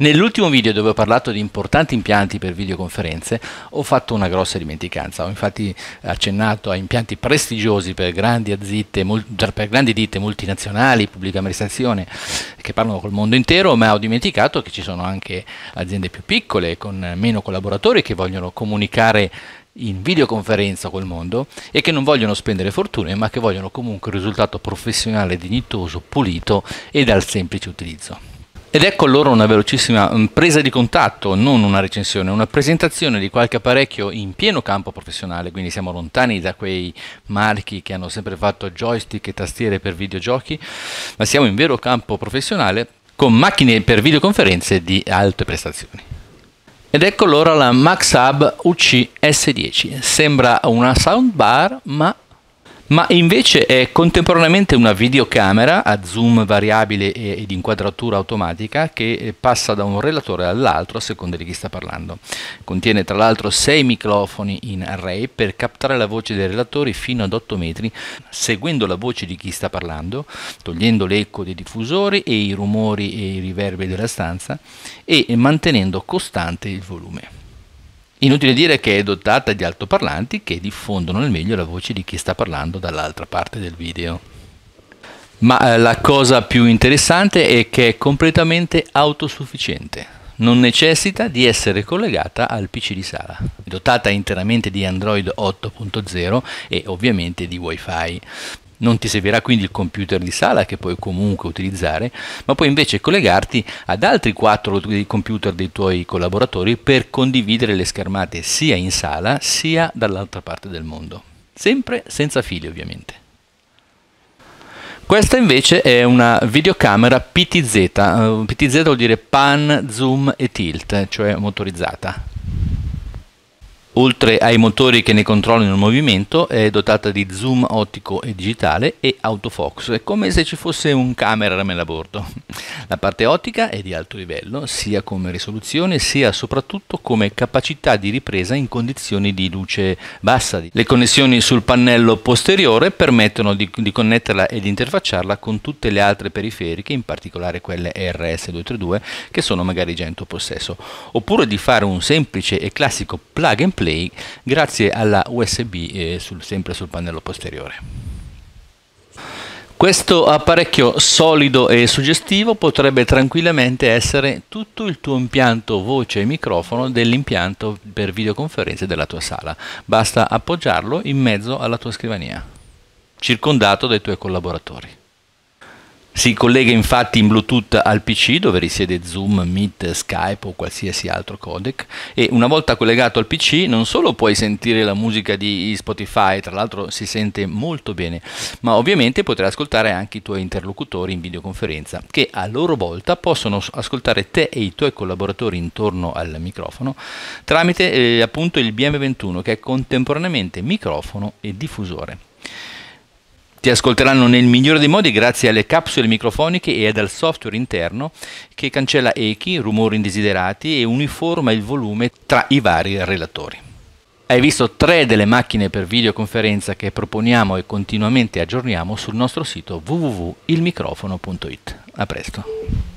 Nell'ultimo video dove ho parlato di importanti impianti per videoconferenze ho fatto una grossa dimenticanza, ho infatti accennato a impianti prestigiosi per grandi, aziende, per grandi ditte multinazionali, pubblica amministrazione che parlano col mondo intero, ma ho dimenticato che ci sono anche aziende più piccole con meno collaboratori che vogliono comunicare in videoconferenza col mondo e che non vogliono spendere fortune ma che vogliono comunque un risultato professionale dignitoso, pulito e dal semplice utilizzo. Ed ecco allora una velocissima mm, presa di contatto, non una recensione, una presentazione di qualche apparecchio in pieno campo professionale, quindi siamo lontani da quei marchi che hanno sempre fatto joystick e tastiere per videogiochi, ma siamo in vero campo professionale con macchine per videoconferenze di alte prestazioni. Ed ecco allora la Max Hub UC S10, sembra una soundbar ma ma invece è contemporaneamente una videocamera a zoom variabile ed inquadratura automatica che eh, passa da un relatore all'altro a seconda di chi sta parlando. Contiene tra l'altro 6 microfoni in array per captare la voce dei relatori fino ad 8 metri, seguendo la voce di chi sta parlando, togliendo l'eco dei diffusori e i rumori e i riverberi della stanza e mantenendo costante il volume. Inutile dire che è dotata di altoparlanti che diffondono al meglio la voce di chi sta parlando dall'altra parte del video. Ma eh, la cosa più interessante è che è completamente autosufficiente. Non necessita di essere collegata al PC di sala, dotata interamente di Android 8.0 e ovviamente di WiFi non ti servirà quindi il computer di sala che puoi comunque utilizzare, ma puoi invece collegarti ad altri 4 computer dei tuoi collaboratori per condividere le schermate sia in sala sia dall'altra parte del mondo, sempre senza fili ovviamente. Questa invece è una videocamera PTZ, eh, PTZ vuol dire pan, zoom e tilt, cioè motorizzata. Oltre ai motori che ne controllano il movimento, è dotata di zoom ottico e digitale e autofocus. È come se ci fosse un cameraman a bordo. La parte ottica è di alto livello, sia come risoluzione, sia soprattutto come capacità di ripresa in condizioni di luce bassa. Le connessioni sul pannello posteriore permettono di, di connetterla e di interfacciarla con tutte le altre periferiche, in particolare quelle RS232, che sono magari già in tuo possesso, oppure di fare un semplice e classico plug and play play grazie alla USB eh, sul, sempre sul pannello posteriore. Questo apparecchio solido e suggestivo potrebbe tranquillamente essere tutto il tuo impianto voce e microfono dell'impianto per videoconferenze della tua sala. Basta appoggiarlo in mezzo alla tua scrivania, circondato dai tuoi collaboratori. Si collega infatti in Bluetooth al PC dove risiede Zoom, Meet, Skype o qualsiasi altro codec e una volta collegato al PC non solo puoi sentire la musica di Spotify, tra l'altro si sente molto bene, ma ovviamente potrai ascoltare anche i tuoi interlocutori in videoconferenza che a loro volta possono ascoltare te e i tuoi collaboratori intorno al microfono tramite eh, appunto il BM21 che è contemporaneamente microfono e diffusore ti ascolteranno nel migliore dei modi grazie alle capsule microfoniche e al software interno che cancella echi, rumori indesiderati e uniforma il volume tra i vari relatori. Hai visto tre delle macchine per videoconferenza che proponiamo e continuamente aggiorniamo sul nostro sito www.ilmicrofono.it. A presto.